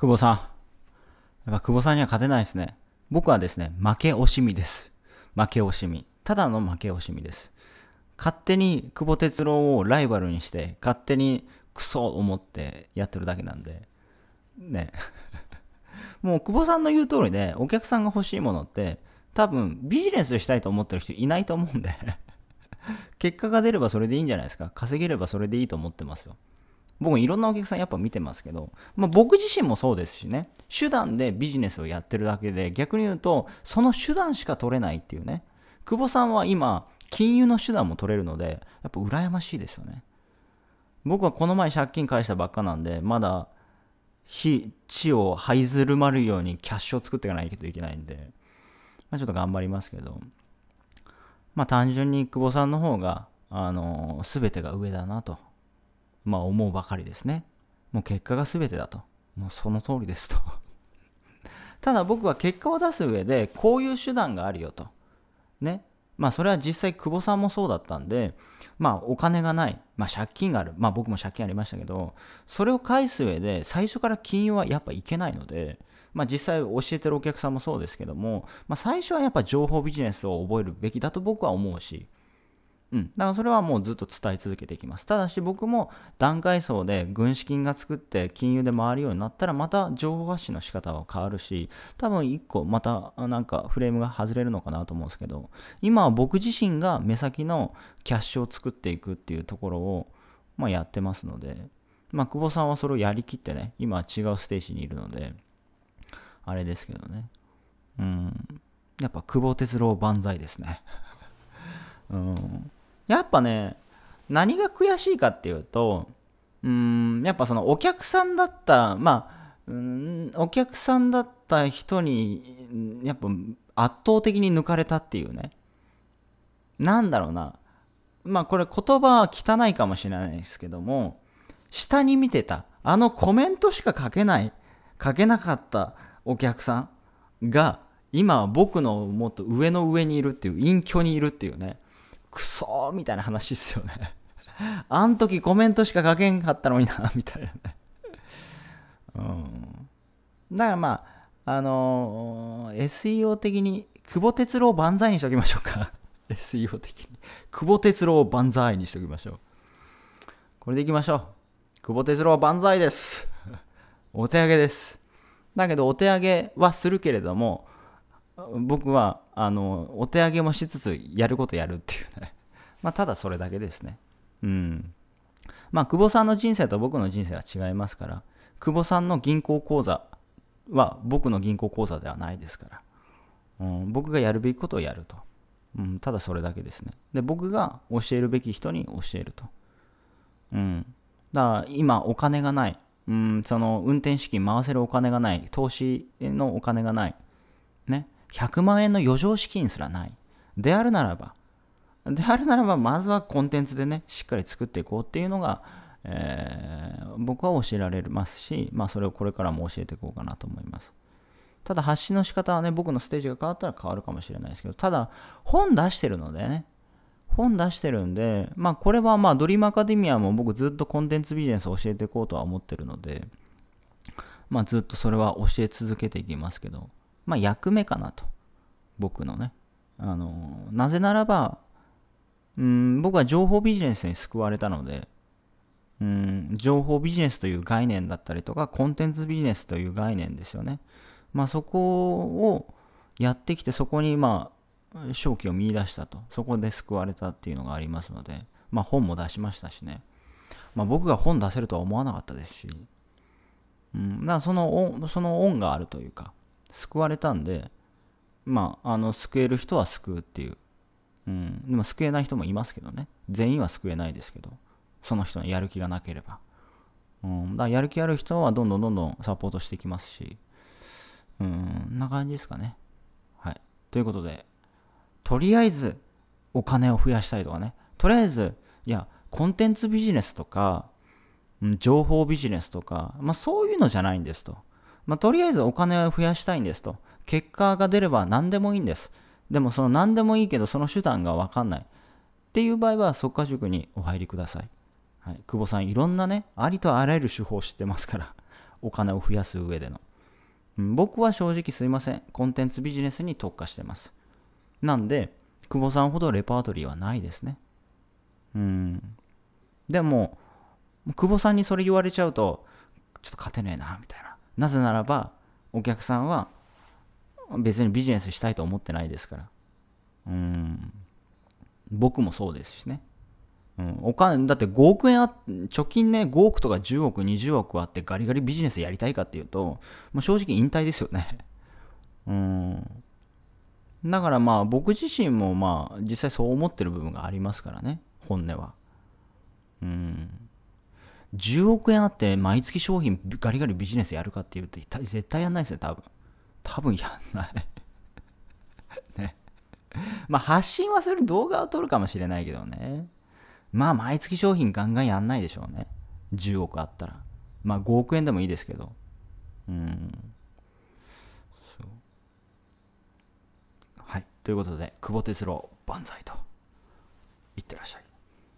久保さん。やっぱ久保さんには勝てないですね。僕はですね、負け惜しみです。負け惜しみ。ただの負け惜しみです。勝手に久保哲郎をライバルにして、勝手にクソ思ってやってるだけなんで、ね。もう久保さんの言う通りで、お客さんが欲しいものって、多分ビジネスしたいと思ってる人いないと思うんで 結果が出ればそれでいいんじゃないですか。稼げればそれでいいと思ってますよ。僕いろんなお客さんやっぱ見てますけど、まあ、僕自身もそうですしね手段でビジネスをやってるだけで逆に言うとその手段しか取れないっていうね久保さんは今金融の手段も取れるのでやっぱ羨ましいですよね僕はこの前借金返したばっかなんでまだ地を這いずるまるようにキャッシュを作っていかないといけないんで、まあ、ちょっと頑張りますけどまあ単純に久保さんの方があの全てが上だなとまあ、思うばかりですね。もう結果が全てだと。もうその通りですと ただ僕は結果を出す上で、こういう手段があるよと。ね。まあそれは実際久保さんもそうだったんで、まあお金がない、まあ借金がある、まあ僕も借金ありましたけど、それを返す上で最初から金融はやっぱいけないので、まあ実際教えてるお客さんもそうですけども、まあ最初はやっぱ情報ビジネスを覚えるべきだと僕は思うし、うん、だからそれはもうずっと伝え続けていきます。ただし僕も段階層で軍資金が作って金融で回るようになったらまた情報発信の仕方は変わるし多分1個またなんかフレームが外れるのかなと思うんですけど今は僕自身が目先のキャッシュを作っていくっていうところを、まあ、やってますので、まあ、久保さんはそれをやりきってね今は違うステージにいるのであれですけどねうんやっぱ久保哲郎万歳ですね うんやっぱね、何が悔しいかっていうと、うん、やっぱそのお客さんだった、まあ、うん、お客さんだった人に、やっぱ圧倒的に抜かれたっていうね。なんだろうな。まあこれ言葉は汚いかもしれないですけども、下に見てた、あのコメントしか書けない、書けなかったお客さんが、今は僕のもっと上の上にいるっていう、隠居にいるっていうね。クソーみたいな話っすよね あん時コメントしか書けんかったのにな、みたいなね うん。だからまあ、あのー、SEO 的に、久保哲郎万歳にしときましょうか SEO 的に。久保哲郎万歳にしときましょう。これでいきましょう。久保哲郎万歳です。お手上げです。だけど、お手上げはするけれども、僕はあのお手上げもしつつやることやるっていうね まあただそれだけですねうんまあ久保さんの人生と僕の人生は違いますから久保さんの銀行口座は僕の銀行口座ではないですから、うん、僕がやるべきことをやると、うん、ただそれだけですねで僕が教えるべき人に教えると、うん、だから今お金がない、うん、その運転資金回せるお金がない投資のお金がないね100万円の余剰資金すらない。であるならば、であるならば、まずはコンテンツでね、しっかり作っていこうっていうのが、えー、僕は教えられますし、まあ、それをこれからも教えていこうかなと思います。ただ、発信の仕方はね、僕のステージが変わったら変わるかもしれないですけど、ただ、本出してるのでね、本出してるんで、まあ、これはまあ、ドリームアカデミアも僕ずっとコンテンツビジネスを教えていこうとは思ってるので、まあ、ずっとそれは教え続けていきますけど、まあ、役目かなと。僕のね。あの、なぜならば、うん、僕は情報ビジネスに救われたので、うん、情報ビジネスという概念だったりとか、コンテンツビジネスという概念ですよね。まあ、そこをやってきて、そこに、まあ、正気を見出したと。そこで救われたっていうのがありますので、まあ、本も出しましたしね。まあ、僕が本出せるとは思わなかったですし、うん、だからそのその恩があるというか、救われたんで、まあ、あの救える人は救うっていう、うん、でも救えない人もいますけどね全員は救えないですけどその人のやる気がなければ、うん、だからやる気ある人はどんどんどんどんサポートしてきますしうんな感じですかねはいということでとりあえずお金を増やしたいとかねとりあえずいやコンテンツビジネスとか情報ビジネスとか、まあ、そういうのじゃないんですと。まあ、とりあえずお金を増やしたいんですと。結果が出れば何でもいいんです。でもその何でもいいけどその手段がわかんない。っていう場合は即果塾にお入りください。はい、久保さんいろんなね、ありとあらゆる手法を知ってますから。お金を増やす上での。うん、僕は正直すいません。コンテンツビジネスに特化してます。なんで、久保さんほどレパートリーはないですね。うん。でも、久保さんにそれ言われちゃうと、ちょっと勝てねえな、みたいな。なぜならば、お客さんは別にビジネスしたいと思ってないですから。うん。僕もそうですしね。うん、お金、だって5億円あ、貯金ね、5億とか10億、20億あってガリガリビジネスやりたいかっていうと、もう正直引退ですよね。うん。だからまあ僕自身もまあ実際そう思ってる部分がありますからね、本音は。うん。10億円あって毎月商品ガリガリビジネスやるかって言うと絶対やんないですよ、多分。多分やんない ね。まあ発信はする動画を撮るかもしれないけどね。まあ毎月商品ガンガンやんないでしょうね。10億あったら。まあ5億円でもいいですけど。うん。そう。はい。ということで、久保哲郎万歳と。いってらっしゃい。